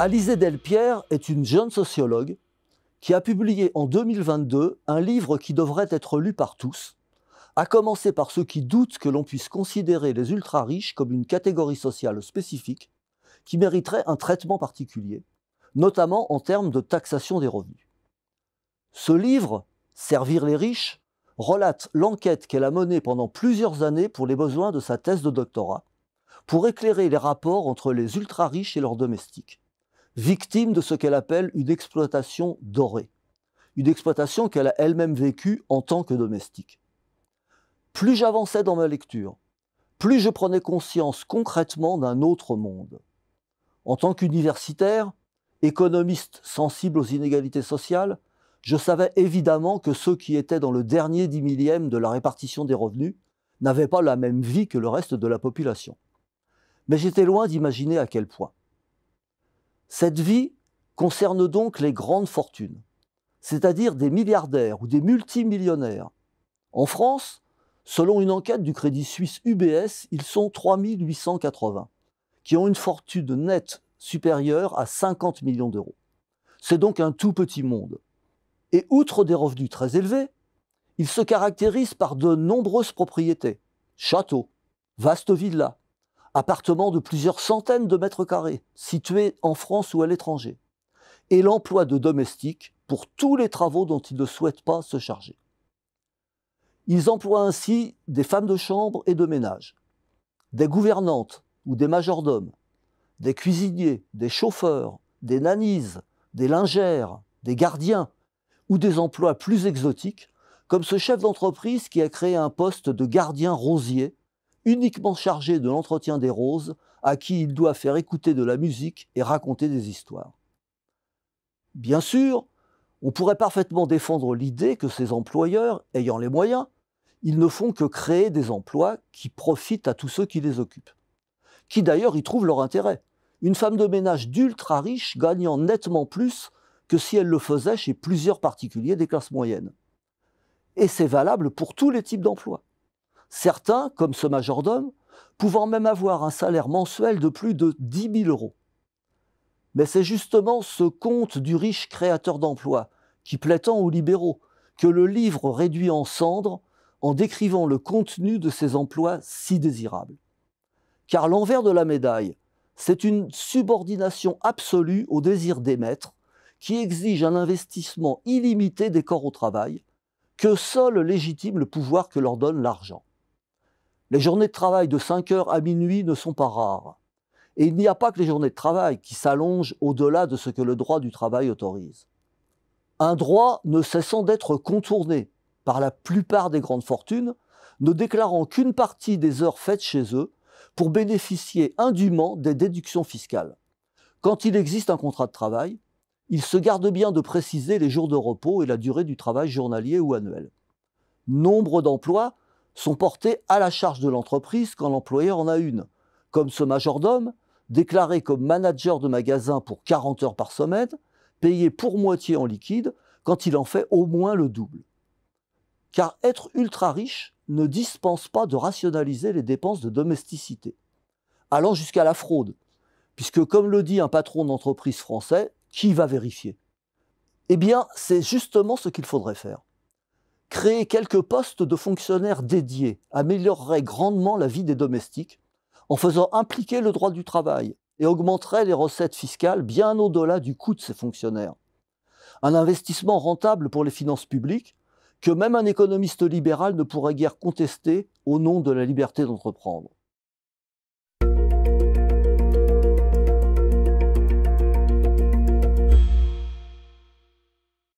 Alizée Delpierre est une jeune sociologue qui a publié en 2022 un livre qui devrait être lu par tous, à commencer par ceux qui doutent que l'on puisse considérer les ultra-riches comme une catégorie sociale spécifique qui mériterait un traitement particulier, notamment en termes de taxation des revenus. Ce livre, Servir les riches, relate l'enquête qu'elle a menée pendant plusieurs années pour les besoins de sa thèse de doctorat, pour éclairer les rapports entre les ultra-riches et leurs domestiques victime de ce qu'elle appelle une exploitation dorée, une exploitation qu'elle a elle-même vécue en tant que domestique. Plus j'avançais dans ma lecture, plus je prenais conscience concrètement d'un autre monde. En tant qu'universitaire, économiste sensible aux inégalités sociales, je savais évidemment que ceux qui étaient dans le dernier dix millième de la répartition des revenus n'avaient pas la même vie que le reste de la population. Mais j'étais loin d'imaginer à quel point. Cette vie concerne donc les grandes fortunes, c'est-à-dire des milliardaires ou des multimillionnaires. En France, selon une enquête du crédit suisse UBS, ils sont 3880, qui ont une fortune nette supérieure à 50 millions d'euros. C'est donc un tout petit monde. Et outre des revenus très élevés, ils se caractérisent par de nombreuses propriétés, châteaux, vastes villas, appartements de plusieurs centaines de mètres carrés, situés en France ou à l'étranger, et l'emploi de domestiques pour tous les travaux dont ils ne souhaitent pas se charger. Ils emploient ainsi des femmes de chambre et de ménage, des gouvernantes ou des majordomes, des cuisiniers, des chauffeurs, des nanises, des lingères, des gardiens, ou des emplois plus exotiques, comme ce chef d'entreprise qui a créé un poste de gardien rosier uniquement chargé de l'entretien des roses, à qui il doit faire écouter de la musique et raconter des histoires. Bien sûr, on pourrait parfaitement défendre l'idée que ces employeurs, ayant les moyens, ils ne font que créer des emplois qui profitent à tous ceux qui les occupent, qui d'ailleurs y trouvent leur intérêt. Une femme de ménage d'ultra riche gagnant nettement plus que si elle le faisait chez plusieurs particuliers des classes moyennes. Et c'est valable pour tous les types d'emplois. Certains, comme ce majordome, pouvant même avoir un salaire mensuel de plus de 10 000 euros. Mais c'est justement ce compte du riche créateur d'emplois qui plaît tant aux libéraux que le livre réduit en cendres en décrivant le contenu de ces emplois si désirables. Car l'envers de la médaille, c'est une subordination absolue au désir des maîtres qui exige un investissement illimité des corps au travail, que seul légitime le pouvoir que leur donne l'argent. Les journées de travail de 5 heures à minuit ne sont pas rares. Et il n'y a pas que les journées de travail qui s'allongent au-delà de ce que le droit du travail autorise. Un droit ne cessant d'être contourné par la plupart des grandes fortunes, ne déclarant qu'une partie des heures faites chez eux pour bénéficier indûment des déductions fiscales. Quand il existe un contrat de travail, il se garde bien de préciser les jours de repos et la durée du travail journalier ou annuel. Nombre d'emplois sont portés à la charge de l'entreprise quand l'employeur en a une, comme ce majordome, déclaré comme manager de magasin pour 40 heures par semaine, payé pour moitié en liquide quand il en fait au moins le double. Car être ultra riche ne dispense pas de rationaliser les dépenses de domesticité, allant jusqu'à la fraude, puisque comme le dit un patron d'entreprise français, qui va vérifier Eh bien, c'est justement ce qu'il faudrait faire. Créer quelques postes de fonctionnaires dédiés améliorerait grandement la vie des domestiques en faisant impliquer le droit du travail et augmenterait les recettes fiscales bien au-delà du coût de ces fonctionnaires. Un investissement rentable pour les finances publiques que même un économiste libéral ne pourrait guère contester au nom de la liberté d'entreprendre.